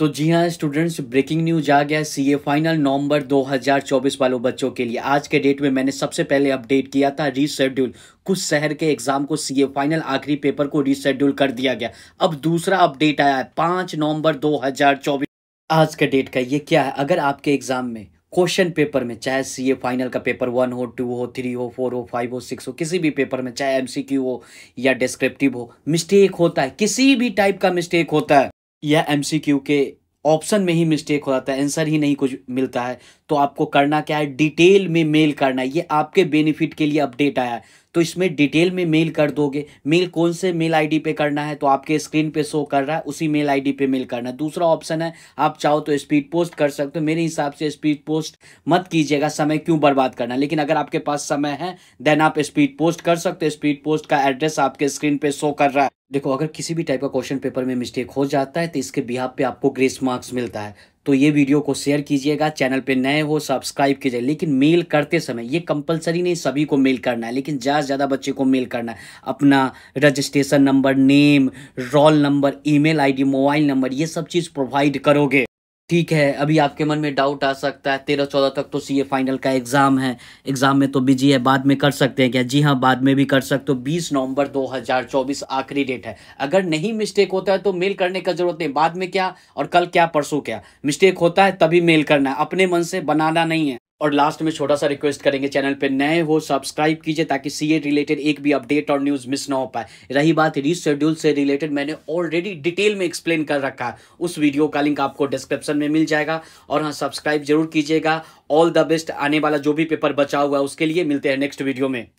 तो जी हाँ students breaking news आ गया सी ए फाइनल नवंबर 2024 वालों बच्चों के लिए आज के डेट में मैंने सबसे पहले अपडेट किया था रीशेड्यूल कुछ शहर के एग्जाम को सी ए फाइनल आखिरी पेपर को रीशेड्यूल कर दिया गया अब दूसरा अपडेट आया है पाँच नवंबर 2024 आज के डेट का ये क्या है अगर आपके एग्जाम में क्वेश्चन पेपर में चाहे सी ए फाइनल का पेपर वन हो टू हो थ्री हो फोर हो फाइव हो सिक्स हो किसी भी पेपर में चाहे एम हो या डिस्क्रिप्टिव हो मिस्टेक होता है किसी भी टाइप का मिस्टेक होता है या क्यू के ऑप्शन में ही मिस्टेक हो जाता है आंसर ही नहीं कुछ मिलता है तो आपको करना क्या है डिटेल में मेल करना है ये आपके बेनिफिट के लिए अपडेट आया है तो इसमें डिटेल में मेल कर दोगे मेल कौन से मेल आईडी पे करना है तो आपके स्क्रीन पे शो कर रहा है उसी मेल आईडी पे मेल करना है दूसरा ऑप्शन है आप चाहो तो स्पीड पोस्ट कर सकते हो मेरे हिसाब से स्पीड पोस्ट मत कीजिएगा समय क्यों बर्बाद करना लेकिन अगर आपके पास समय है देन आप स्पीड पोस्ट कर सकते हो स्पीड पोस्ट का एड्रेस आपके स्क्रीन पे शो कर रहा है देखो अगर किसी भी टाइप का क्वेश्चन पेपर में मिस्टेक हो जाता है तो इसके बिहार पे आपको ग्रेस मार्क्स मिलता है तो ये वीडियो को शेयर कीजिएगा चैनल पे नए हो सब्सक्राइब कीजिए लेकिन मेल करते समय ये कंपलसरी नहीं सभी को मेल करना है लेकिन ज़्यादा से ज़्यादा बच्चे को मेल करना है अपना registration number name roll number email ID mobile number ये सब चीज़ प्रोवाइड करोगे ठीक है अभी आपके मन में डाउट आ सकता है तेरह चौदह तक तो सी ए फाइनल का एग्ज़ाम है एग्ज़ाम में तो बिजी है बाद में कर सकते हैं क्या जी हाँ बाद में भी कर सकते हो बीस नवंबर चौबीस आखिरी डेट है अगर नहीं मिस्टेक होता है तो मेल करने का जरूरत नहीं बाद में क्या और कल क्या परसों क्या मिस्टेक होता है तभी मेल करना है अपने मन से बनाना नहीं है और लास्ट में छोटा सा रिक्वेस्ट करेंगे चैनल पे नए हो सब्सक्राइब कीजिए ताकि सीए रिलेटेड एक भी अपडेट और न्यूज़ मिस ना हो पाए रही बात रीशेड्यूल से रिलेटेड मैंने ऑलरेडी डिटेल में एक्सप्लेन कर रखा है उस वीडियो का लिंक आपको डिस्क्रिप्शन में मिल जाएगा और हाँ सब्सक्राइब जरूर कीजिएगा ऑल द बेस्ट आने वाला जो भी पेपर बचा हुआ है उसके लिए मिलते हैं नेक्स्ट वीडियो में